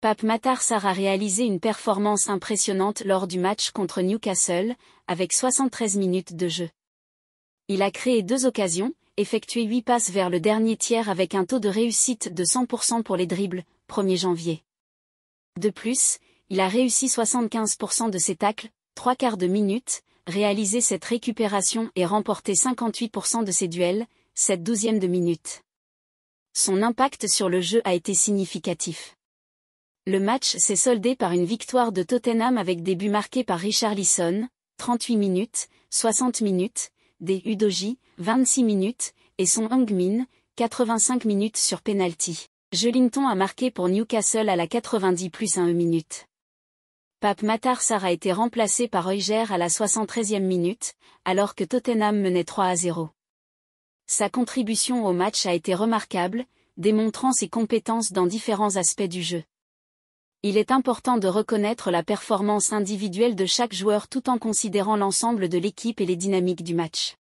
Pape Matarsar a réalisé une performance impressionnante lors du match contre Newcastle, avec 73 minutes de jeu. Il a créé deux occasions, effectué huit passes vers le dernier tiers avec un taux de réussite de 100% pour les dribbles, 1er janvier. De plus, il a réussi 75% de ses tacles, trois quarts de minute, réalisé cette récupération et remporté 58% de ses duels, 7 douzièmes de minute. Son impact sur le jeu a été significatif. Le match s'est soldé par une victoire de Tottenham avec des buts marqués par Richard Lisson, 38 minutes, 60 minutes, des Udoji, 26 minutes, et son Hongmin, 85 minutes sur penalty. Jolinton a marqué pour Newcastle à la 90 plus 1 minute. Pape Matarsar a été remplacé par Euger à la 73e minute, alors que Tottenham menait 3 à 0. Sa contribution au match a été remarquable, démontrant ses compétences dans différents aspects du jeu il est important de reconnaître la performance individuelle de chaque joueur tout en considérant l'ensemble de l'équipe et les dynamiques du match.